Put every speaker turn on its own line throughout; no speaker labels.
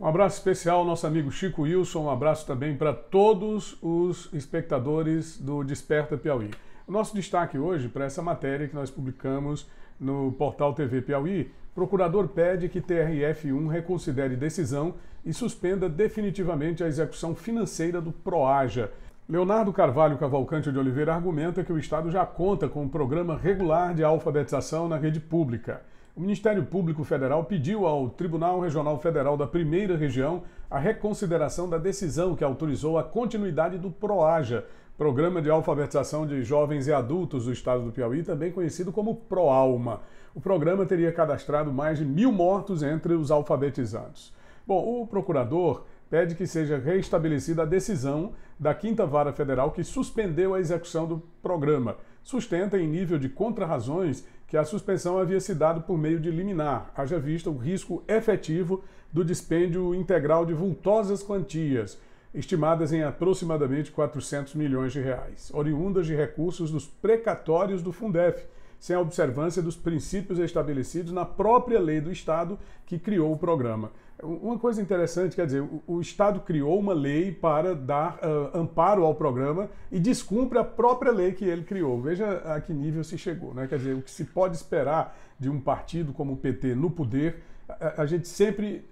Um abraço especial ao nosso amigo Chico Wilson, um abraço também para todos os espectadores do Desperta Piauí. O nosso destaque hoje para essa matéria que nós publicamos no portal TV Piauí, procurador pede que TRF1 reconsidere decisão e suspenda definitivamente a execução financeira do Proaja. Leonardo Carvalho Cavalcante de Oliveira argumenta que o Estado já conta com um programa regular de alfabetização na rede pública. O Ministério Público Federal pediu ao Tribunal Regional Federal da Primeira Região a reconsideração da decisão que autorizou a continuidade do PROAJA, Programa de Alfabetização de Jovens e Adultos do Estado do Piauí, também conhecido como PROALMA. O programa teria cadastrado mais de mil mortos entre os alfabetizados. Bom, o procurador pede que seja reestabelecida a decisão da Quinta Vara Federal que suspendeu a execução do programa. Sustenta em nível de contrarrazões que a suspensão havia se dado por meio de liminar, haja vista o risco efetivo do dispêndio integral de vultosas quantias, estimadas em aproximadamente 400 milhões de reais, oriundas de recursos dos precatórios do Fundef sem a observância dos princípios estabelecidos na própria lei do Estado que criou o programa. Uma coisa interessante, quer dizer, o, Estado criou uma lei para dar uh, amparo ao programa e descumpre a própria lei que ele criou. Veja a que nível se chegou, né? Quer dizer, o que se pode esperar de um partido como o PT no poder, a, a gente sempre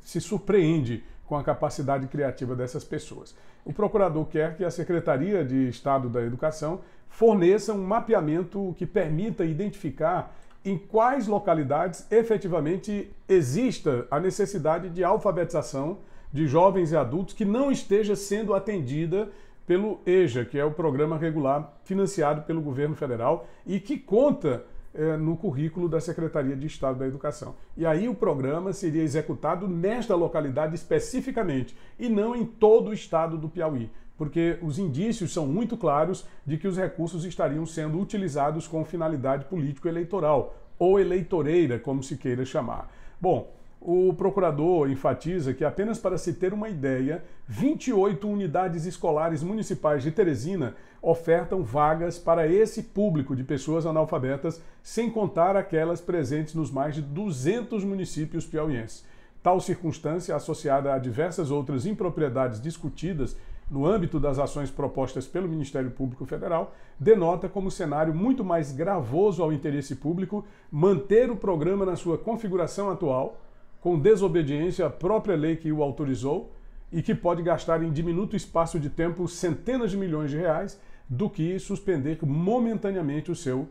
se surpreende com a capacidade criativa dessas pessoas. O procurador quer que a Secretaria de Estado da Educação forneça um mapeamento que permita identificar em quais localidades efetivamente exista a necessidade de alfabetização de jovens e adultos que não esteja sendo atendida pelo EJA, que é o programa regular financiado pelo governo federal e que conta é, no currículo da Secretaria de Estado da Educação. E aí o programa seria executado nesta localidade especificamente e não em todo o estado do Piauí, porque os indícios são muito claros de que os recursos estariam sendo utilizados com finalidade político-eleitoral ou eleitoreira, como se queira chamar. Bom, o procurador enfatiza que, apenas para se ter uma ideia, 28 unidades escolares municipais de Teresina ofertam vagas para esse público de pessoas analfabetas, sem contar aquelas presentes nos mais de 200 municípios piauienses. Tal circunstância, associada a diversas outras impropriedades discutidas no âmbito das ações propostas pelo Ministério Público Federal, denota como cenário muito mais gravoso ao interesse público manter o programa na sua configuração atual com desobediência à própria lei que o autorizou e que pode gastar em diminuto espaço de tempo centenas de milhões de reais do que suspender momentaneamente o seu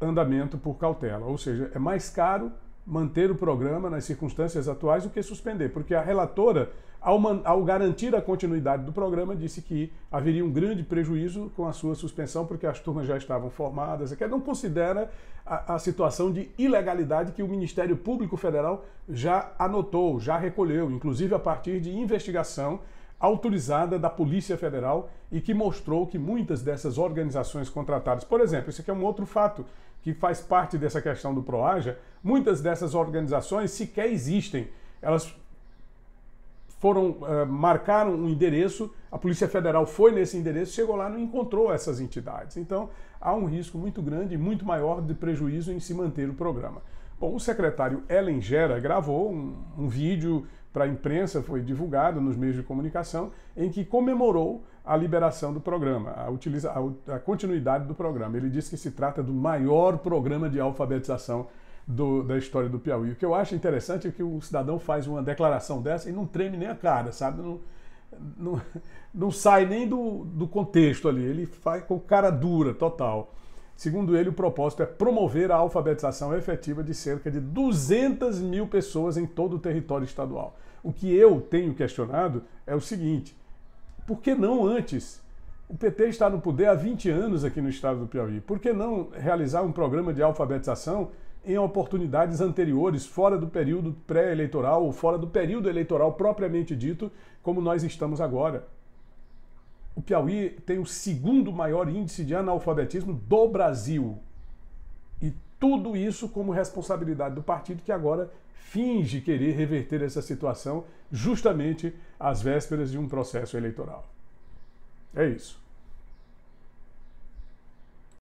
andamento por cautela. Ou seja, é mais caro manter o programa nas circunstâncias atuais do que suspender, porque a relatora, ao, ao, garantir a continuidade do programa, disse que haveria um grande prejuízo com a sua suspensão, porque as turmas já estavam formadas, que não considera a, a situação de ilegalidade que o Ministério Público Federal já anotou, já recolheu, inclusive a partir de investigação autorizada da Polícia Federal e que mostrou que muitas dessas organizações contratadas, por exemplo, isso aqui é um outro fato que faz parte dessa questão do PROAJA, muitas dessas organizações sequer existem. Elas foram, uh, marcaram um endereço, a Polícia Federal foi nesse endereço, chegou lá e não encontrou essas entidades. Então, há um risco muito grande e muito maior de prejuízo em se manter o programa. Bom, o secretário Ellen Gera gravou um, um vídeo para a imprensa, foi divulgado nos meios de comunicação, em que comemorou a liberação do programa, a, utiliza, a, a continuidade do programa. Ele disse que se trata do maior programa de alfabetização do, da história do Piauí. O que eu acho interessante é que o cidadão faz uma declaração dessa e não treme nem a cara, sabe? Não, não, não sai nem do, do contexto ali, ele faz com cara dura, total. Segundo ele, o propósito é promover a alfabetização efetiva de cerca de 200 mil pessoas em todo o território estadual. O que eu tenho questionado é o seguinte: por que não antes? O PT está no poder há 20 anos aqui no estado do Piauí. Por que não realizar um programa de alfabetização em oportunidades anteriores, fora do período pré-eleitoral ou fora do período eleitoral propriamente dito, como nós estamos agora? O Piauí tem o segundo maior índice de analfabetismo do Brasil. Tudo isso como responsabilidade do partido que agora finge querer reverter essa situação justamente às vésperas de um processo eleitoral. É isso.